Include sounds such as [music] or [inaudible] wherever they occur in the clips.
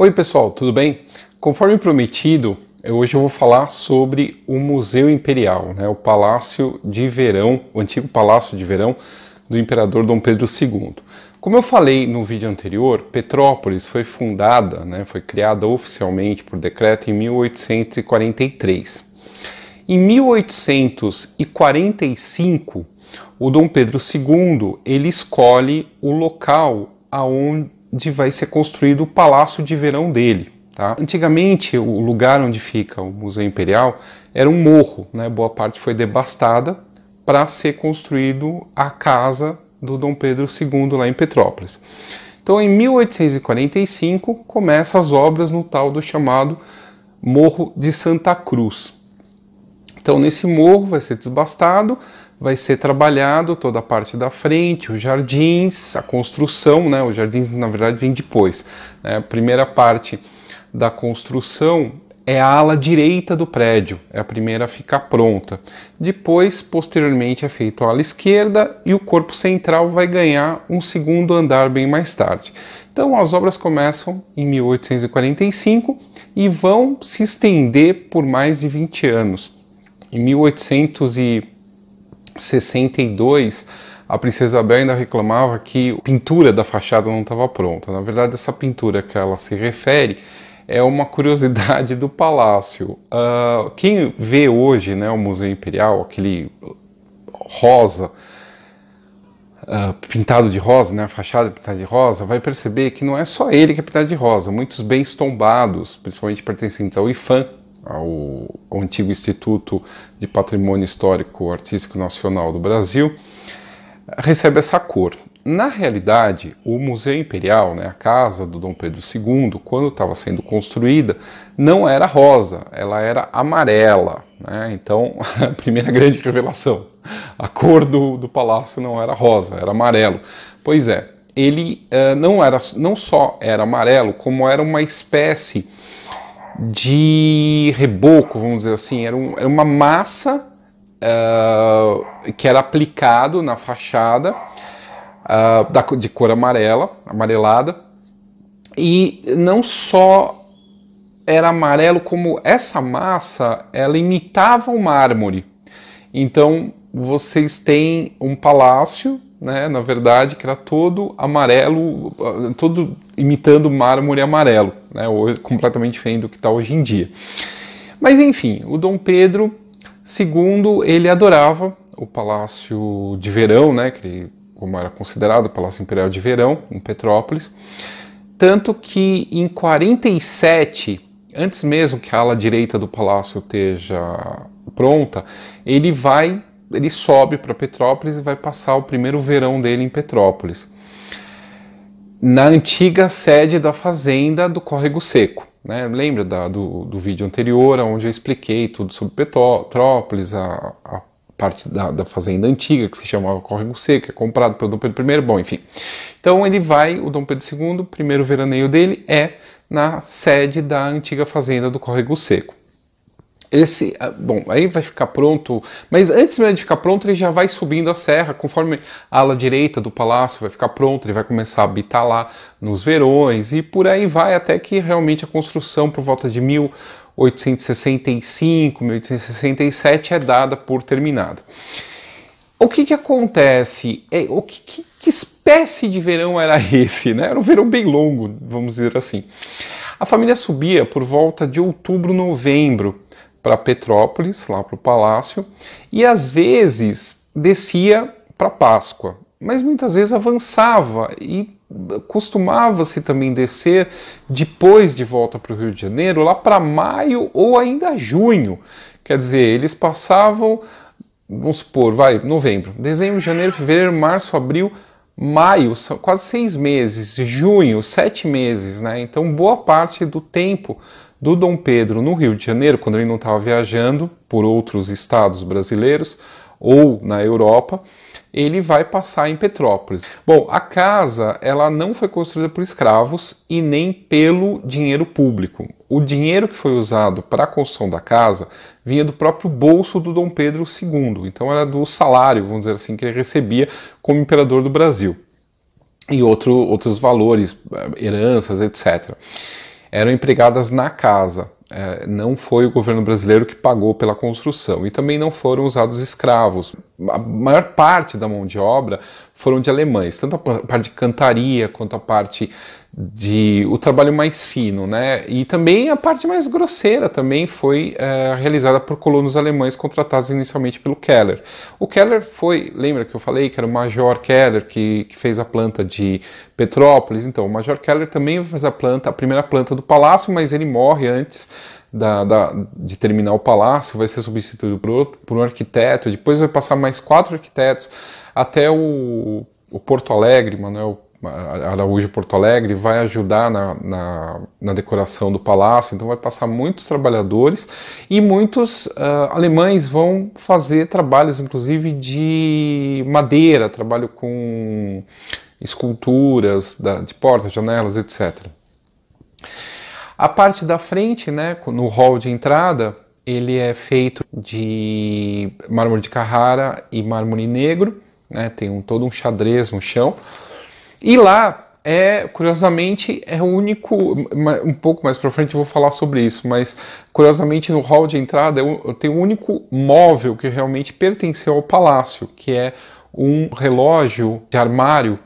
Oi, pessoal, tudo bem? Conforme prometido, eh, hoje eu vou falar sobre o Museu Imperial, né, o Palácio de Verão, o antigo Palácio de Verão do Imperador Dom Pedro II. Como eu falei no vídeo anterior, Petrópolis foi fundada, né, foi criada oficialmente por decreto em 1843. Em 1845, o Dom Pedro II ele escolhe o local aonde onde vai ser construído o palácio de verão dele. Tá? Antigamente, o lugar onde fica o Museu Imperial era um morro, né? boa parte foi devastada para ser construído a casa do Dom Pedro II lá em Petrópolis. Então, em 1845, começa as obras no tal do chamado Morro de Santa Cruz. Então, nesse morro vai ser desbastado, vai ser trabalhado toda a parte da frente, os jardins, a construção, né? Os jardins na verdade vêm depois. Né? A primeira parte da construção é a ala direita do prédio, é a primeira a ficar pronta. Depois, posteriormente, é feito a ala esquerda e o corpo central vai ganhar um segundo andar bem mais tarde. Então, as obras começam em 1845 e vão se estender por mais de 20 anos. Em 1845 62, a princesa Bel ainda reclamava que a pintura da fachada não estava pronta. Na verdade, essa pintura que ela se refere é uma curiosidade do palácio. Uh, quem vê hoje né, o Museu Imperial, aquele rosa, Uh, pintado de rosa, né, a fachada pintada de rosa, vai perceber que não é só ele que é pintado de rosa. Muitos bens tombados, principalmente pertencentes ao IFAM, ao, ao antigo Instituto de Patrimônio Histórico Artístico Nacional do Brasil, recebe essa cor. Na realidade, o Museu Imperial, né, a casa do Dom Pedro II, quando estava sendo construída, não era rosa, ela era amarela. Né? Então, [laughs] a primeira grande revelação: a cor do, do palácio não era rosa, era amarelo. Pois é, ele uh, não, era, não só era amarelo, como era uma espécie de reboco, vamos dizer assim, era, um, era uma massa uh, que era aplicado na fachada uh, da, de cor amarela, amarelada, e não só era amarelo, como essa massa ela imitava o um mármore. Então vocês têm um palácio né, na verdade, que era todo amarelo, todo imitando mármore amarelo, né, completamente diferente do que está hoje em dia. Mas enfim, o Dom Pedro II ele adorava o Palácio de Verão, né, que ele, como era considerado o Palácio Imperial de Verão, em Petrópolis, tanto que em 47, antes mesmo que a ala direita do palácio esteja pronta, ele vai ele sobe para Petrópolis e vai passar o primeiro verão dele em Petrópolis, na antiga sede da fazenda do Córrego Seco. Né? Lembra da, do, do vídeo anterior, onde eu expliquei tudo sobre Petrópolis, a, a parte da, da, fazenda antiga, que se chamava Córrego Seco, é comprado pelo Dom Pedro I, bom, enfim. Então ele vai, o Dom Pedro II, o primeiro veraneio dele é na sede da antiga fazenda do Córrego Seco. Esse, ah, bom, aí vai ficar pronto, mas antes de ficar pronto, ele já vai subindo a serra, conforme a ala direita do palácio vai ficar pronto ele vai começar a habitar lá nos verões e por aí vai até que realmente a construção por volta de 1865, 1867 é dada por terminada. O que que acontece? É, o que, que, que espécie de verão era [laughs] esse? Né? Era um verão bem longo, vamos dizer assim. A família subia por volta de outubro, novembro para Petrópolis, lá para o palácio, e às vezes descia para Páscoa, mas muitas vezes avançava e costumava-se também descer depois de volta para o Rio de Janeiro, lá para maio ou ainda junho. Quer dizer, eles passavam, vamos supor, vai, novembro, dezembro, janeiro, fevereiro, março, abril, maio, são quase seis meses, junho, sete meses, né? Então, boa parte do tempo do Dom Pedro no Rio de Janeiro, quando ele não estava viajando por outros estados brasileiros ou na Europa, ele vai passar em Petrópolis. Bom, a casa ela não foi construída por escravos e nem pelo dinheiro público. O dinheiro que foi usado para a construção da casa vinha do próprio bolso do Dom Pedro II, então era do salário, vamos dizer assim, que ele recebia como imperador do Brasil e outro, outros valores, eh, heranças, etc eram empregadas na casa. É, não foi o governo brasileiro que pagou pela construção e também não foram usados escravos. A maior parte da mão de obra foram de alemães, tanto a parte de cantaria quanto a parte de o trabalho mais fino, né? E também a parte mais grosseira também foi é, realizada por colonos alemães contratados inicialmente pelo Keller. O Keller foi, lembra que eu falei que era o Major Keller que, que fez a planta de Petrópolis? Então, o Major Keller também fez a planta, a primeira planta do palácio, mas ele morre antes da, da, de terminar o palácio, vai ser substituído por, outro, por um arquiteto, depois vai passar mais quatro arquitetos, até o, o Porto Alegre, Manuel Araújo Porto Alegre, vai ajudar na, na, na, decoração do palácio, então vai passar muitos trabalhadores e muitos uh, alemães vão fazer trabalhos, inclusive de madeira, trabalho com esculturas da, de portas, janelas, etc. A parte da frente, né, no hall de entrada, ele é feito de mármore de Carrara e mármore negro, né, tem um, todo um xadrez no chão. E lá é, curiosamente, é o único. Um pouco mais para frente eu vou falar sobre isso, mas curiosamente no hall de entrada eu tenho o único móvel que realmente pertenceu ao palácio, que é um relógio de armário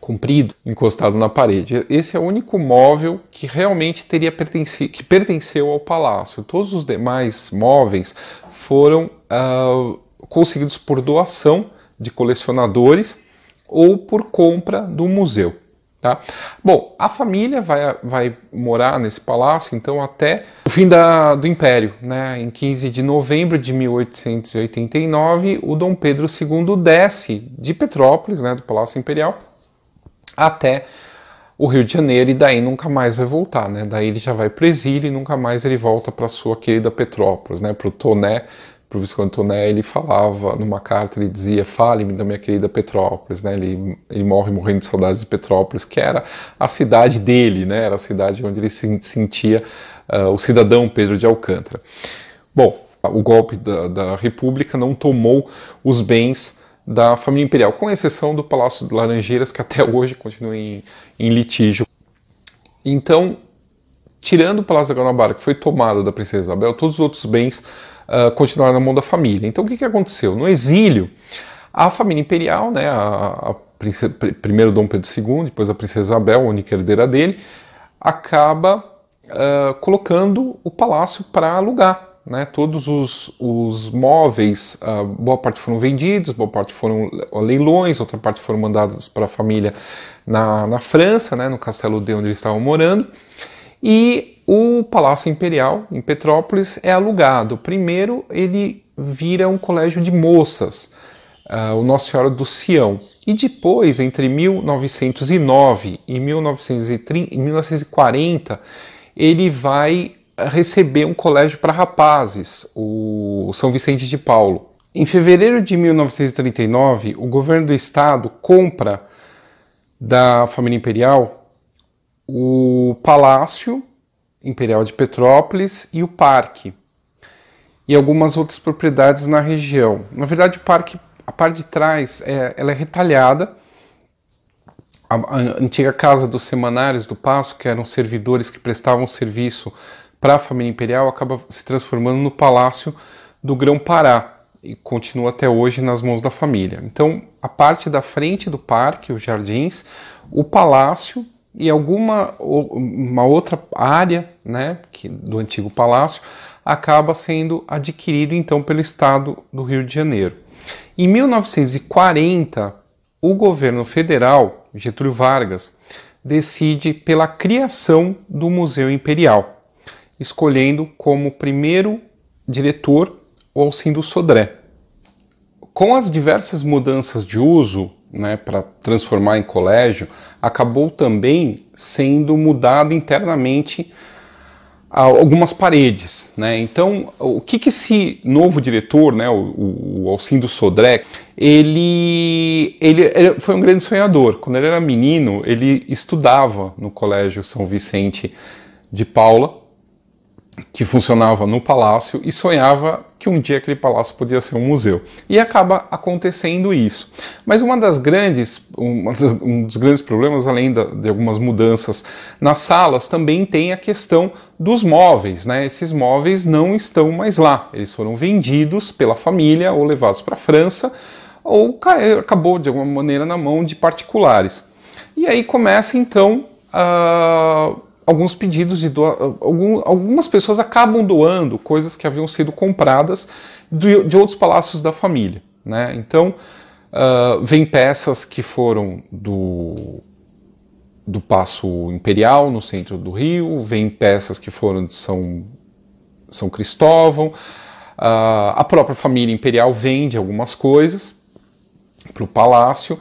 comprido encostado na parede. Esse é o único móvel que realmente teria pertenci que pertenceu ao palácio. Todos os demais móveis foram uh, conseguidos por doação de colecionadores ou por compra do museu. Tá? Bom, a família vai, vai morar nesse palácio então até o fim da, do Império. Né? Em 15 de novembro de 1889, o Dom Pedro II desce de Petrópolis, né, do Palácio Imperial, até o Rio de Janeiro e daí nunca mais vai voltar, né? Daí ele já vai para exílio e nunca mais ele volta para sua querida Petrópolis, né? Para o Toné, para o Visconde Toné, ele falava numa carta, ele dizia, fale-me da minha querida Petrópolis, né? Ele, ele morre morrendo de saudades de Petrópolis, que era a cidade dele, né? Era a cidade onde ele se sentia uh, o cidadão Pedro de Alcântara. Bom, o golpe da, da República não tomou os bens da família imperial, com exceção do Palácio de Laranjeiras, que até hoje continua em, em litígio. Então, tirando o Palácio da Guanabara, que foi tomado da princesa Isabel, todos os outros bens uh, continuaram na mão da família. Então, o que, que aconteceu? No exílio, a família imperial, né, a, a princesa, primeiro Dom Pedro II, depois a princesa Isabel, a única herdeira dele, acaba uh, colocando o palácio para alugar. Né? Todos os, os móveis, ah, boa parte foram vendidos, boa parte foram leilões, outra parte foram mandados para a família na, na França, né? no castelo de onde eles estavam morando. E o Palácio Imperial, em Petrópolis, é alugado. Primeiro, ele vira um colégio de moças, uh, o Nossa Senhora do Sião. E depois, entre 1909 e 1930, 1940, ele vai receber um colégio para rapazes, o São Vicente de Paulo. Em fevereiro de 1939, o governo do estado compra da família imperial o Palácio Imperial de Petrópolis e o Parque e algumas outras propriedades na região. Na verdade, o parque, a parte de trás, é, ela é retalhada. A, a antiga casa dos semanários do Passo, que eram servidores que prestavam serviço para a família imperial acaba se transformando no palácio do Grão-Pará e continua até hoje nas mãos da família. Então, a parte da frente do parque, os jardins, o palácio e alguma uma outra área né, que, do antigo palácio acaba sendo adquirido então pelo estado do Rio de Janeiro. Em 1940, o governo federal, Getúlio Vargas, decide pela criação do Museu Imperial escolhendo como primeiro diretor o Alcindo Sodré. Com as diversas mudanças de uso né, para transformar em colégio, acabou também sendo mudado internamente algumas paredes. Né? Então, o que, que esse novo diretor, né, o, o Alcindo Sodré, ele, ele, ele, foi um grande sonhador. Quando ele era menino, ele estudava no Colégio São Vicente de Paula, que funcionava no palácio e sonhava que um dia aquele palácio podia ser um museu. E acaba acontecendo isso. Mas uma das grandes, uma das, um dos grandes problemas, além da, de algumas mudanças nas salas, também tem a questão dos móveis. Né? Esses móveis não estão mais lá. Eles foram vendidos pela família ou levados para a França ou acabou de alguma maneira na mão de particulares. E aí começa então a alguns pedidos de doa, algum, algumas pessoas acabam doando coisas que haviam sido compradas de, de outros palácios da família. Né? Então, uh, vem peças que foram do, do Passo Imperial, no centro do Rio, vem peças que foram de São, São Cristóvão. Uh, a própria família imperial vende algumas coisas para o palácio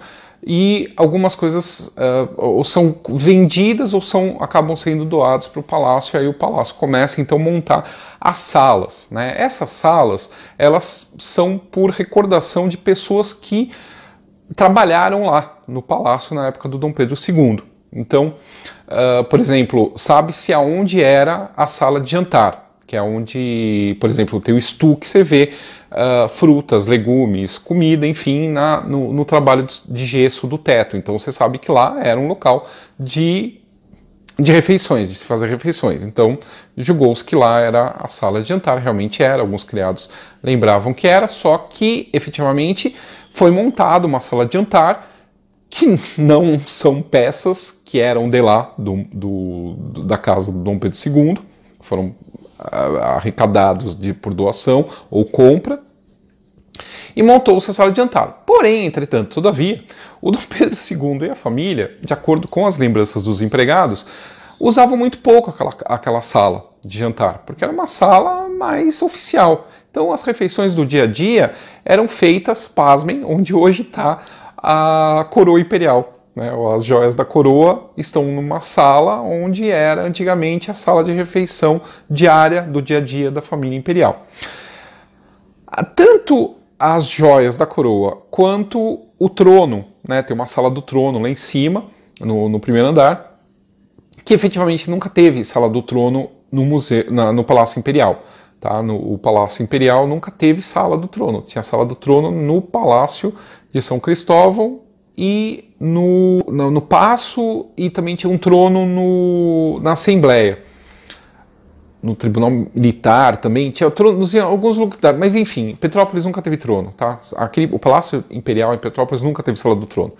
e algumas coisas uh, ou são vendidas ou são acabam sendo doadas para o palácio. e Aí o palácio começa então a montar as salas. Né? Essas salas elas são por recordação de pessoas que trabalharam lá no palácio na época do Dom Pedro II. Então, uh, por exemplo, sabe-se aonde era a sala de jantar, que é onde, por exemplo, tem o estuque que você vê uh, frutas, legumes, comida, enfim, na, no, no trabalho de gesso do teto. Então você sabe que lá era um local de de refeições, de se fazer refeições. Então, julgou-se que lá era a sala de jantar, realmente era, alguns criados lembravam que era, só que efetivamente foi montada uma sala de jantar que [laughs] não são peças que eram de lá do, do, da casa do Dom Pedro II, foram arrecadados de, por doação ou compra, e montou-se a sala de jantar. Porém, entretanto, todavia, o Dom Pedro II e a família, de acordo com as lembranças dos empregados, usavam muito pouco aquela, aquela sala de jantar, porque era uma sala mais oficial. Então, as refeições do dia a dia eram feitas, pasmem, onde hoje está a coroa imperial, né? As joias da coroa estão numa sala onde era antigamente a sala de refeição diária do dia a dia da família imperial. Ah, tanto as joias da coroa quanto o trono, né? tem uma sala do trono lá em cima, no, no primeiro andar, que efetivamente nunca teve sala do trono no, museu, na, no Palácio Imperial. Tá? No, o Palácio Imperial nunca teve sala do trono. Tinha sala do trono no Palácio de São Cristóvão e no, no, no passo e também tinha um trono no, na Assembleia no Tribunal Militar também, tinha tronos em alguns lugares, mas enfim, Petrópolis nunca teve trono, tá? Aquele, o Palácio Imperial em Petrópolis nunca teve sala do trono.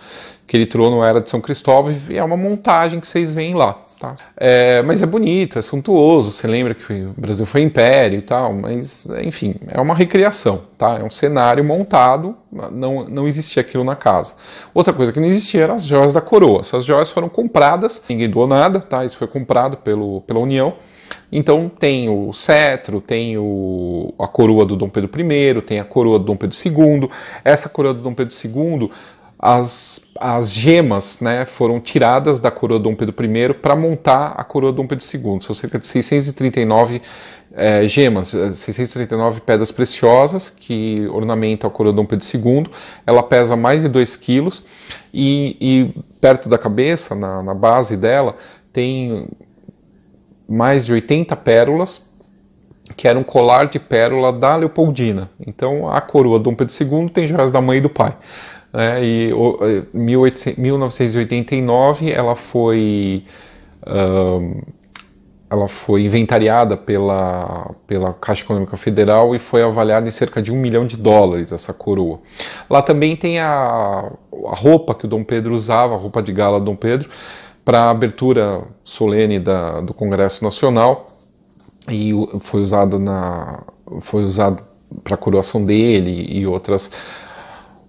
Aquele trono era de São Cristóvão e é uma montagem que vocês veem lá, tá? É, mas é bonito, é suntuoso, você lembra que o Brasil foi império e tal, mas enfim, é uma recriação, tá? É um cenário montado, não, não existia aquilo na casa. Outra coisa que não existia eram as joias da coroa. Essas joias foram compradas, ninguém doou nada, tá? Isso foi comprado pelo, pela União então tem o cetro, tem o, a coroa do Dom Pedro I, tem a coroa do Dom Pedro II. Essa coroa do Dom Pedro II, as, as gemas né, foram tiradas da coroa do Dom Pedro I para montar a coroa do Dom Pedro II. São cerca de 639 é, eh, gemas, 639 eh, pedras preciosas que ornamentam a coroa do Dom Pedro II. Ela pesa mais de 2 quilos e, e perto da cabeça, na, na base dela, tem mais de 80 pérolas, que era um colar de pérola da Leopoldina. Então, a coroa Dom Pedro II tem joias da mãe e do pai. É, e 1989 eh, ela foi ela foi inventariada pela, pela Caixa Econômica Federal e foi avaliada em cerca de um milhão de dólares essa coroa. Lá também tem a, a roupa que o Dom Pedro usava, a roupa de gala do Dom Pedro, para a abertura solene da, do Congresso Nacional e foi usado na foi usado para a coroação dele e outras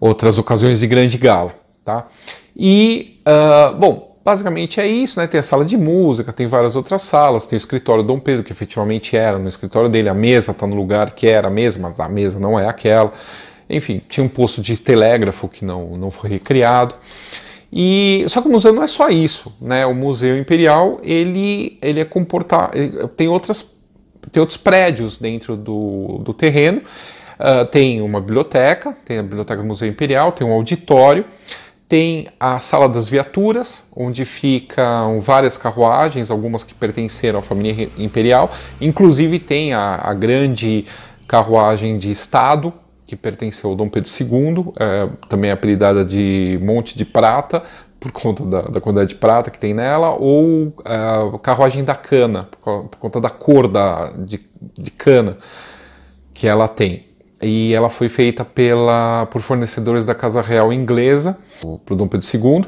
outras ocasiões de grande gala, tá? E uh, bom, basicamente é isso, né? Tem a sala de música, tem várias outras salas, tem o escritório Dom Pedro que efetivamente era no escritório dele, a mesa está no lugar que era a mesma, mas a mesa não é aquela. Enfim, tinha um posto de telégrafo que não não foi recriado. E só que o museu não é só isso, né? O museu imperial ele ele é comportar tem outras tem outros prédios dentro do, do terreno. Uh, tem uma biblioteca, tem a biblioteca do Museu Imperial, tem um auditório, tem a sala das viaturas, onde ficam várias carruagens, algumas que pertenceram à família imperial. Inclusive tem a, a grande carruagem de estado que pertenceu ao Dom Pedro II, é, também apelidada de Monte de Prata, por conta da, da, quantidade de prata que tem nela, ou é, Carruagem da Cana, por, por, conta da cor da, de, de cana que ela tem e ela foi feita pela, por fornecedores da Casa Real inglesa, para o Dom Pedro II,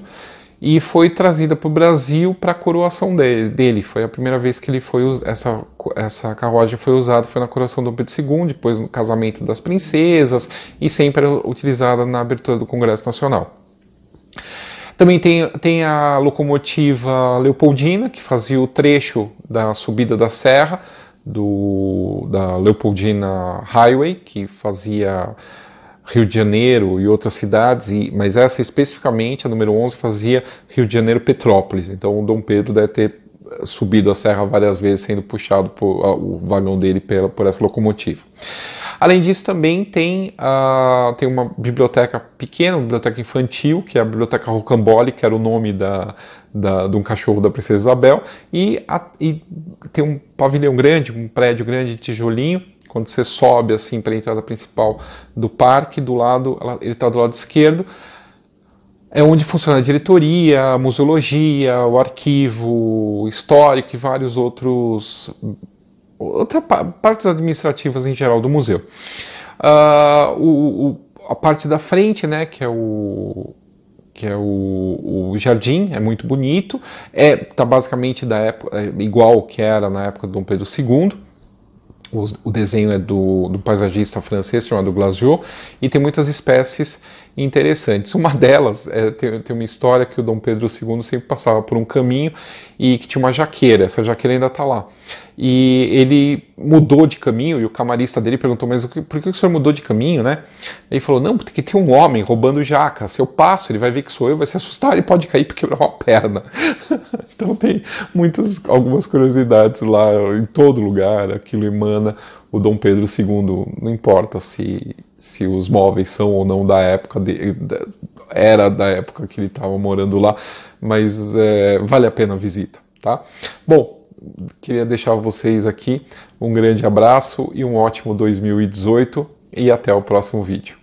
e foi trazida para o Brasil para a coroação dele, Foi a primeira vez que ele foi essa, essa carruagem foi usada foi na coroação do Pedro II, depois no casamento das princesas e sempre utilizada na abertura do Congresso Nacional. Também tem, tem a locomotiva Leopoldina, que fazia o trecho da subida da serra do, da Leopoldina Highway, que fazia Rio de Janeiro e outras cidades, e, mas essa especificamente, a número 11, fazia Rio de Janeiro-Petrópolis. Então o Dom Pedro deve ter eh, subido a serra várias vezes, sendo puxado por, a, o vagão dele pela, por essa locomotiva. Além disso, também tem, uh, tem uma biblioteca pequena, uma biblioteca infantil, que é a Biblioteca Rocambole, que era o nome da, da, de um cachorro da Princesa Isabel, e, a, e tem um pavilhão grande, um prédio grande de tijolinho, quando você sobe assim para a entrada principal do parque, do lado, ele está do lado esquerdo, é onde funciona a diretoria, a museologia, o arquivo histórico e vários outros outras partes administrativas em geral do museu. Uh, o, o, a parte da frente, né, que é o que é o, o jardim, é muito bonito, é tá basicamente da época é igual que era na época do Dom Pedro II o, desenho é do, do paisagista francês chamado Glaziot, e tem muitas espécies interessantes. Uma delas é, tem, tem, uma história que o Dom Pedro II sempre passava por um caminho e que tinha uma jaqueira, essa jaqueira ainda está lá. E ele mudou de caminho e o camarista dele perguntou: Mas por que o senhor mudou de caminho, né? Ele falou: Não, porque tem um homem roubando jaca. Se eu passo, ele vai ver que sou eu, vai se assustar, ele pode cair porque quebrar uma perna. [laughs] então tem muitas, algumas curiosidades lá em todo lugar, aquilo emana o Dom Pedro II, não importa se se os móveis são ou não da época era da época que ele estava morando lá, mas é, vale a pena a visita, tá? Bom, queria deixar vocês aqui um grande abraço e um ótimo 2018 e até o próximo vídeo.